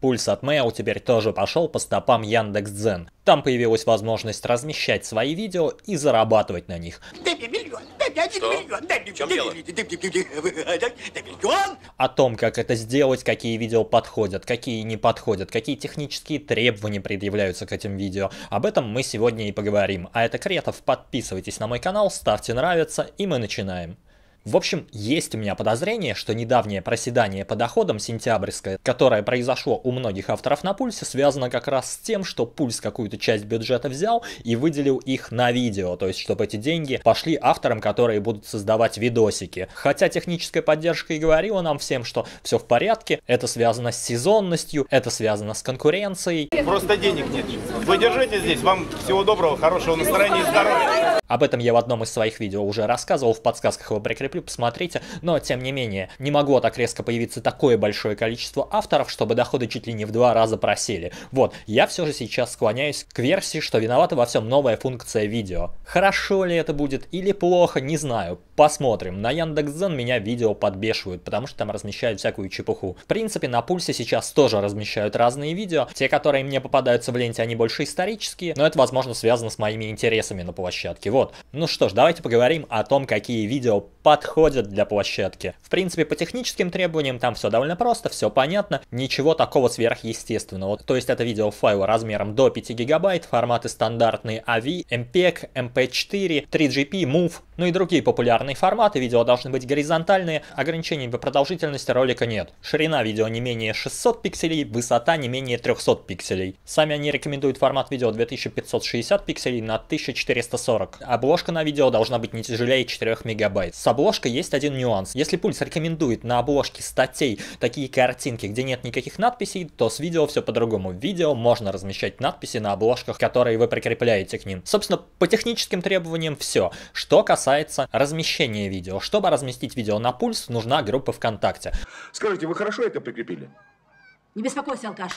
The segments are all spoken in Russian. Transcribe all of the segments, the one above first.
Пульс от Mail теперь тоже пошел по стопам Яндекс.Дзен. Там появилась возможность размещать свои видео и зарабатывать на них. Что? О том, как это сделать, какие видео подходят, какие не подходят, какие технические требования предъявляются к этим видео, об этом мы сегодня и поговорим. А это Кретов, подписывайтесь на мой канал, ставьте нравится и мы начинаем. В общем, есть у меня подозрение, что недавнее проседание по доходам сентябрьское, которое произошло у многих авторов на пульсе, связано как раз с тем, что пульс какую-то часть бюджета взял и выделил их на видео, то есть чтобы эти деньги пошли авторам, которые будут создавать видосики. Хотя техническая поддержка и говорила нам всем, что все в порядке, это связано с сезонностью, это связано с конкуренцией. Просто денег нет. Вы держите здесь, вам всего доброго, хорошего настроения и здоровья. Об этом я в одном из своих видео уже рассказывал, в подсказках его прикреплю прикреплю, посмотрите. Но, тем не менее, не могу так резко появиться такое большое количество авторов, чтобы доходы чуть ли не в два раза просели. Вот, я все же сейчас склоняюсь к версии, что виновата во всем новая функция видео. Хорошо ли это будет или плохо, не знаю. Посмотрим. На Яндекс.Зен меня видео подбешивают, потому что там размещают всякую чепуху. В принципе, на пульсе сейчас тоже размещают разные видео. Те, которые мне попадаются в ленте, они больше исторические, но это, возможно, связано с моими интересами на площадке. Вот. Ну что ж, давайте поговорим о том, какие видео под подходит для площадки. В принципе, по техническим требованиям там все довольно просто, все понятно, ничего такого сверхъестественного. То есть это видеофайл размером до 5 гигабайт, форматы стандартные AV, MPEG, MP4, 3GP, e MOV, ну и другие популярные форматы, видео должны быть горизонтальные, ограничений по продолжительности ролика нет. Ширина видео не менее 600 пикселей, высота не менее 300 пикселей. Сами они рекомендуют формат видео 2560 пикселей на 1440. Обложка на видео должна быть не тяжелее 4 мегабайт. С обложкой есть один нюанс. Если пульс рекомендует на обложке статей такие картинки, где нет никаких надписей, то с видео все по-другому. видео можно размещать надписи на обложках, которые вы прикрепляете к ним. Собственно, по техническим требованиям все. Что касается касается размещения видео. Чтобы разместить видео на пульс, нужна группа ВКонтакте. Скажите, вы хорошо это прикрепили? Не беспокойся, алкаш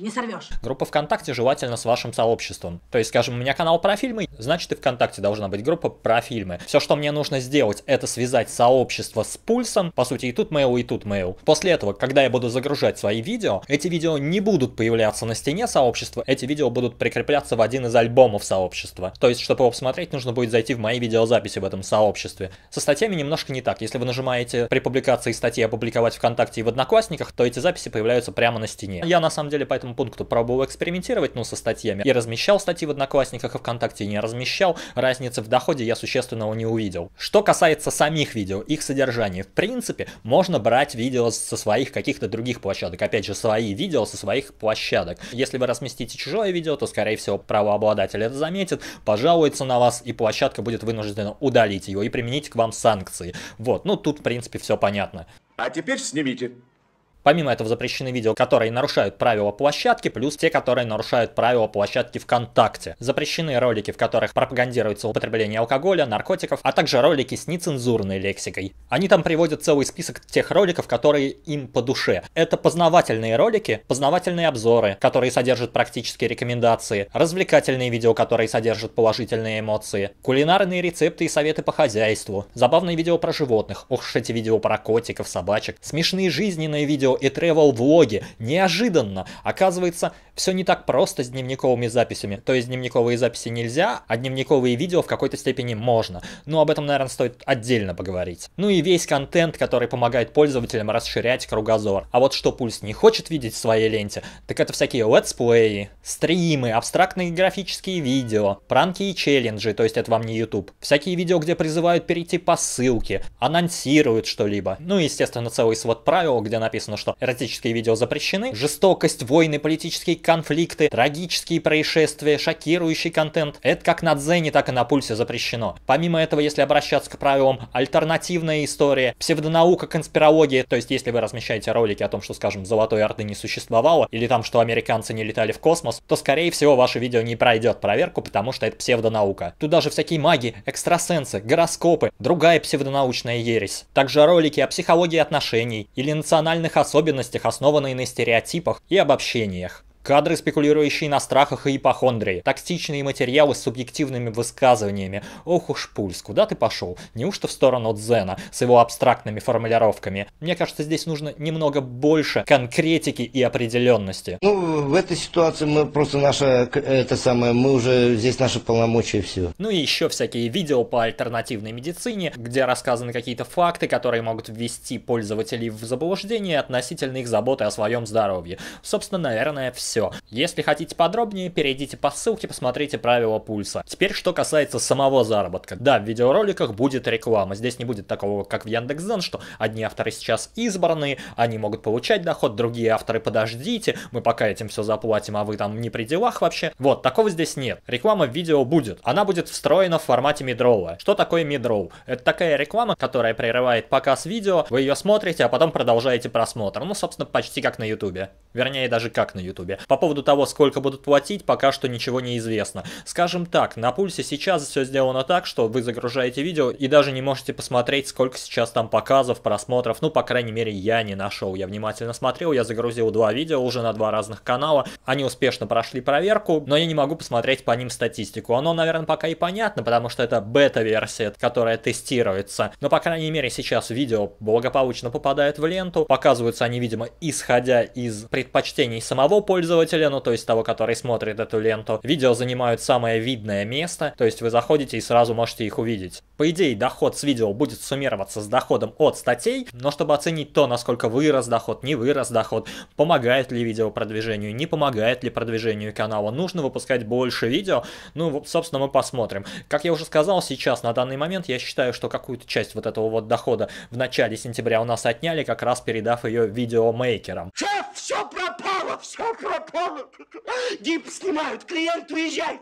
не сорвешь. Группа ВКонтакте желательно с вашим сообществом. То есть, скажем, у меня канал про фильмы, значит и ВКонтакте должна быть группа про фильмы. Все, что мне нужно сделать, это связать сообщество с пульсом, по сути, и тут мейл, и тут мейл. После этого, когда я буду загружать свои видео, эти видео не будут появляться на стене сообщества, эти видео будут прикрепляться в один из альбомов сообщества. То есть, чтобы его посмотреть, нужно будет зайти в мои видеозаписи в этом сообществе. Со статьями немножко не так. Если вы нажимаете при публикации статьи «Опубликовать ВКонтакте» и в Одноклассниках, то эти записи появляются прямо на стене. Я на самом деле поэтому этому пункту пробовал экспериментировать, ну, со статьями. И размещал статьи в Одноклассниках и ВКонтакте, и не размещал. Разницы в доходе я существенного не увидел. Что касается самих видео, их содержания, в принципе, можно брать видео со своих каких-то других площадок. Опять же, свои видео со своих площадок. Если вы разместите чужое видео, то, скорее всего, правообладатель это заметит, пожалуется на вас, и площадка будет вынуждена удалить его и применить к вам санкции. Вот, ну тут, в принципе, все понятно. А теперь снимите. Помимо этого запрещены видео, которые нарушают правила площадки, плюс те, которые нарушают правила площадки ВКонтакте. Запрещены ролики, в которых пропагандируется употребление алкоголя, наркотиков, а также ролики с нецензурной лексикой. Они там приводят целый список тех роликов, которые им по душе. Это познавательные ролики, познавательные обзоры, которые содержат практические рекомендации, развлекательные видео, которые содержат положительные эмоции, кулинарные рецепты и советы по хозяйству, забавные видео про животных, ох эти видео про котиков, собачек, смешные жизненные видео и тревел влоги Неожиданно. Оказывается, все не так просто с дневниковыми записями. То есть дневниковые записи нельзя, а дневниковые видео в какой-то степени можно. Но об этом, наверное, стоит отдельно поговорить. Ну и весь контент, который помогает пользователям расширять кругозор. А вот что пульс не хочет видеть в своей ленте, так это всякие летсплеи, стримы, абстрактные графические видео, пранки и челленджи, то есть это вам не YouTube. Всякие видео, где призывают перейти по ссылке, анонсируют что-либо. Ну и, естественно, целый свод правил, где написано, что эротические видео запрещены, жестокость, войны, политические конфликты, трагические происшествия, шокирующий контент, это как на дзене, так и на пульсе запрещено. Помимо этого, если обращаться к правилам, альтернативная история, псевдонаука, конспирология, то есть если вы размещаете ролики о том, что, скажем, Золотой Орды не существовало, или там, что американцы не летали в космос, то, скорее всего, ваше видео не пройдет проверку, потому что это псевдонаука. Тут даже всякие маги, экстрасенсы, гороскопы, другая псевдонаучная ересь. Также ролики о психологии отношений или национальных особенностях особенностях, основанной на стереотипах и обобщениях. Кадры, спекулирующие на страхах и ипохондрии. Токсичные материалы с субъективными высказываниями. Ох уж пульс, куда ты пошел? Неужто в сторону Дзена с его абстрактными формулировками? Мне кажется, здесь нужно немного больше конкретики и определенности. Ну, в этой ситуации мы просто наша, это самое, мы уже здесь наши полномочия все. Ну и еще всякие видео по альтернативной медицине, где рассказаны какие-то факты, которые могут ввести пользователей в заблуждение относительно их заботы о своем здоровье. Собственно, наверное, все все. Если хотите подробнее, перейдите по ссылке, посмотрите правила пульса. Теперь, что касается самого заработка. Да, в видеороликах будет реклама. Здесь не будет такого, как в Яндекс.Зен, что одни авторы сейчас избранные, они могут получать доход, другие авторы подождите, мы пока этим все заплатим, а вы там не при делах вообще. Вот, такого здесь нет. Реклама в видео будет. Она будет встроена в формате мидролла. Что такое мидролл? Это такая реклама, которая прерывает показ видео, вы ее смотрите, а потом продолжаете просмотр. Ну, собственно, почти как на ютубе. Вернее, даже как на ютубе. По поводу того, сколько будут платить, пока что ничего не известно. Скажем так, на пульсе сейчас все сделано так, что вы загружаете видео и даже не можете посмотреть, сколько сейчас там показов, просмотров. Ну, по крайней мере, я не нашел. Я внимательно смотрел, я загрузил два видео уже на два разных канала. Они успешно прошли проверку, но я не могу посмотреть по ним статистику. Оно, наверное, пока и понятно, потому что это бета-версия, которая тестируется. Но, по крайней мере, сейчас видео благополучно попадает в ленту. Показываются они, видимо, исходя из предпочтений самого пользователя пользователя, ну то есть того, который смотрит эту ленту. Видео занимают самое видное место, то есть вы заходите и сразу можете их увидеть. По идее, доход с видео будет суммироваться с доходом от статей, но чтобы оценить то, насколько вырос доход, не вырос доход, помогает ли видео продвижению, не помогает ли продвижению канала, нужно выпускать больше видео, ну, собственно, мы посмотрим. Как я уже сказал, сейчас, на данный момент, я считаю, что какую-то часть вот этого вот дохода в начале сентября у нас отняли, как раз передав ее видеомейкерам. все пропало! все пропало. Гипс снимают, клиент уезжает.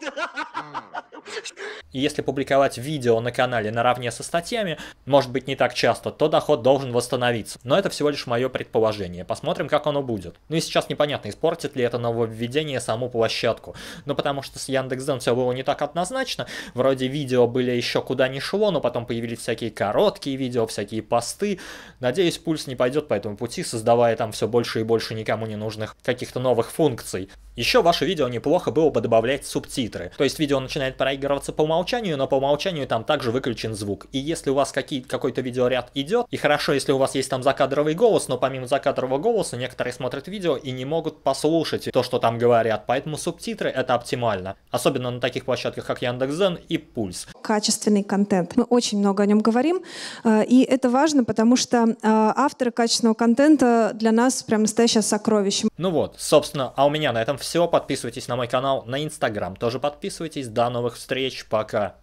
Если публиковать видео на канале наравне со статьями, может быть не так часто, то доход должен восстановиться. Но это всего лишь мое предположение. Посмотрим, как оно будет. Ну и сейчас непонятно, испортит ли это нововведение саму площадку. Но ну, потому что с Яндекс.Дзен все было не так однозначно. Вроде видео были еще куда ни шло, но потом появились всякие короткие видео, всякие посты. Надеюсь, пульс не пойдет по этому пути, создавая там все больше и больше никому не нужных каких каких-то новых функций. Еще ваше видео неплохо было бы добавлять субтитры. То есть видео начинает проигрываться по умолчанию, но по умолчанию там также выключен звук. И если у вас какой-то видеоряд идет, и хорошо, если у вас есть там закадровый голос, но помимо закадрового голоса некоторые смотрят видео и не могут послушать то, что там говорят. Поэтому субтитры это оптимально. Особенно на таких площадках, как Яндекс.Зен и Пульс. Качественный контент. Мы очень много о нем говорим. Э, и это важно, потому что э, авторы качественного контента для нас прям настоящее сокровище. Ну вот, собственно, а у меня на этом все всего подписывайтесь на мой канал на Инстаграм, тоже подписывайтесь. До новых встреч, пока!